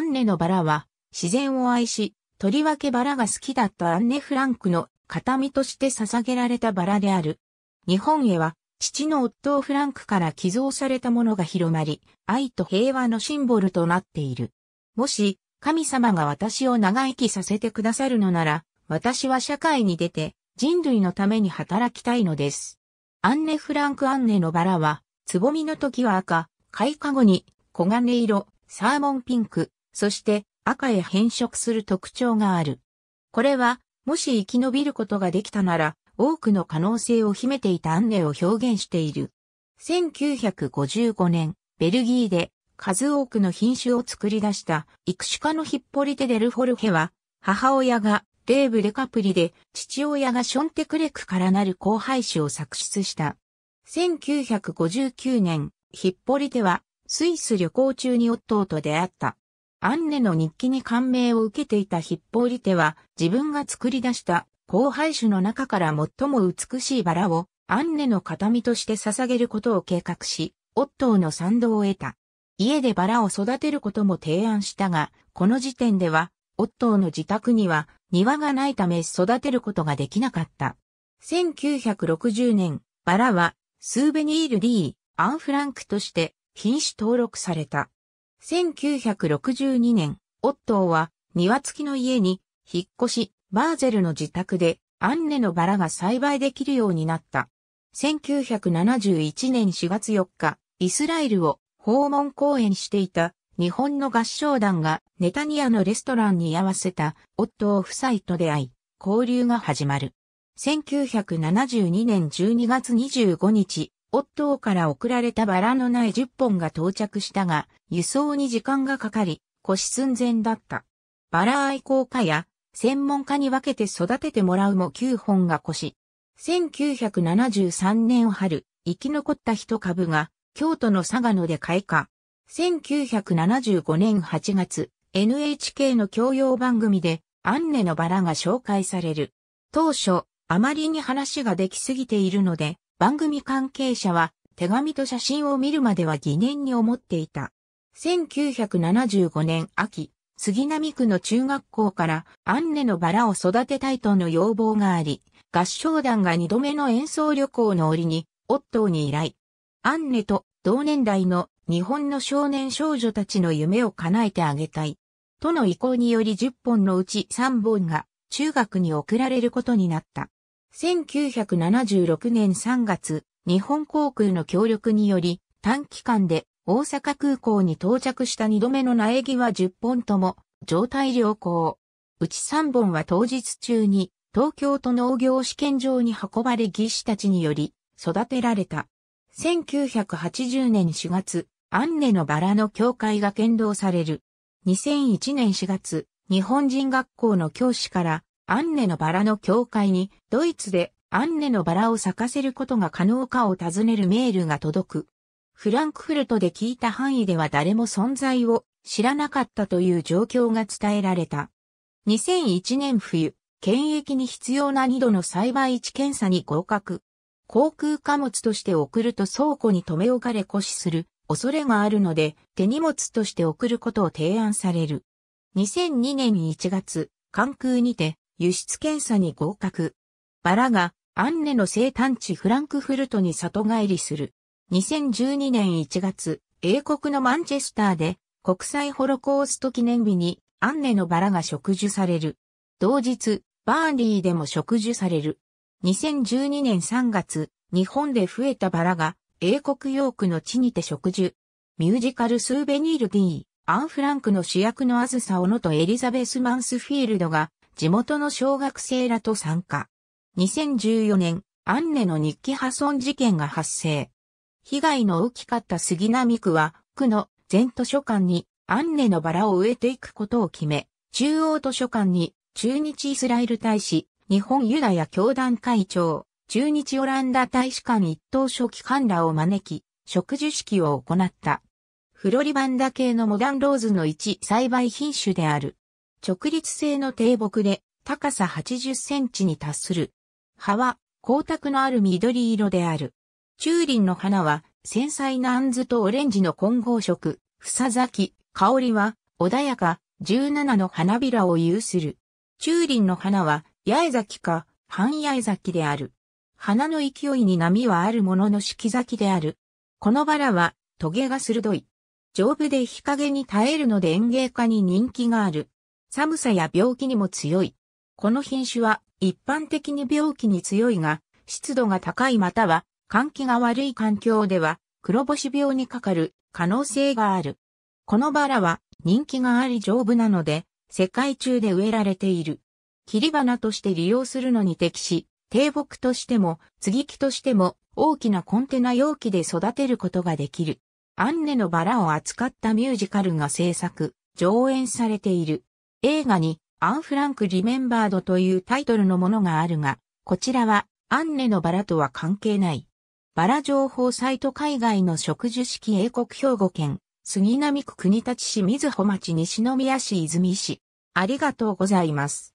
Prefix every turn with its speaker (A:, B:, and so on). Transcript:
A: アンネのバラは、自然を愛し、とりわけバラが好きだったアンネ・フランクの形見として捧げられたバラである。日本へは、父の夫をフランクから寄贈されたものが広まり、愛と平和のシンボルとなっている。もし、神様が私を長生きさせてくださるのなら、私は社会に出て人類のために働きたいのです。アンネ・フランク・アンネのバラは、つぼみの時は赤、開花後に黄金色、サーモンピンク、そして赤へ変色する特徴がある。これは、もし生き延びることができたなら、多くの可能性を秘めていたアンネを表現している。1955年、ベルギーで数多くの品種を作り出した育種家のヒッポリテ・デル・フォルヘは、母親がデーブ・レカプリで、父親がションテクレクからなる交配種を作出した。1959年、ヒッポリテは、スイス旅行中に夫と出会った。アンネの日記に感銘を受けていたヒッポーリテは自分が作り出した後輩種の中から最も美しいバラをアンネの形見として捧げることを計画し、オットーの賛同を得た。家でバラを育てることも提案したが、この時点では、オットーの自宅には庭がないため育てることができなかった。1960年、バラはスーベニール D、アンフランクとして品種登録された。1962年、オットーは庭付きの家に引っ越し、バーゼルの自宅でアンネのバラが栽培できるようになった。1971年4月4日、イスラエルを訪問公演していた日本の合唱団がネタニアのレストランに居合わせたオットー夫妻と出会い、交流が始まる。1972年12月25日、オットーから送られたバラの苗10本が到着したが、輸送に時間がかかり、腰寸前だった。バラ愛好家や専門家に分けて育ててもらうも9本が腰。1973年春、生き残った一株が京都の佐賀野で開花。1975年8月、NHK の教養番組でアンネのバラが紹介される。当初、あまりに話ができすぎているので、番組関係者は手紙と写真を見るまでは疑念に思っていた。1975年秋、杉並区の中学校からアンネのバラを育てたいとの要望があり、合唱団が二度目の演奏旅行の折に、オットーに依頼。アンネと同年代の日本の少年少女たちの夢を叶えてあげたい。との意向により10本のうち3本が中学に送られることになった。1976年3月、日本航空の協力により、短期間で大阪空港に到着した2度目の苗木は10本とも状態良好。うち3本は当日中に東京都農業試験場に運ばれ技師たちにより育てられた。1980年4月、アンネのバラの教会が剣道される。2001年4月、日本人学校の教師からアンネのバラの教会に、ドイツでアンネのバラを咲かせることが可能かを尋ねるメールが届く。フランクフルトで聞いた範囲では誰も存在を知らなかったという状況が伝えられた。2001年冬、検疫に必要な2度の栽培地検査に合格。航空貨物として送ると倉庫に留め置かれ固死する恐れがあるので手荷物として送ることを提案される。2002年1月、関空にて輸出検査に合格。バラがアンネの生誕地フランクフルトに里帰りする。2012年1月、英国のマンチェスターで国際ホロコースト記念日にアンネのバラが植樹される。同日、バーンリーでも植樹される。2012年3月、日本で増えたバラが英国ヨークの地にて植樹。ミュージカルスーベニール D、アン・フランクの主役のあずさおのとエリザベス・マンスフィールドが地元の小学生らと参加。2014年、アンネの日記破損事件が発生。被害の大きかった杉並区は、区の全図書館にアンネのバラを植えていくことを決め、中央図書館に中日イスラエル大使、日本ユダヤ教団会長、中日オランダ大使館一等書記官らを招き、植樹式を行った。フロリバンダ系のモダンローズの一栽培品種である。直立性の低木で高さ80センチに達する。葉は光沢のある緑色である。チューリンの花は繊細な杏とオレンジの混合色、さ咲き、香りは穏やか、17の花びらを有する。チューリンの花は八重咲きか半八重咲きである。花の勢いに波はあるものの四季咲きである。このバラは棘が鋭い。丈夫で日陰に耐えるので園芸家に人気がある。寒さや病気にも強い。この品種は一般的に病気に強いが、湿度が高いまたは換気が悪い環境では黒星病にかかる可能性がある。このバラは人気があり丈夫なので世界中で植えられている。切り花として利用するのに適し、低木としても、継ぎ木としても、大きなコンテナ容器で育てることができる。アンネのバラを扱ったミュージカルが制作、上演されている。映画にアン・フランク・リメンバードというタイトルのものがあるが、こちらはアンネのバラとは関係ない。バラ情報サイト海外の植樹式英国兵庫県、杉並区国立市水穂町西宮市泉市。ありがとうございます。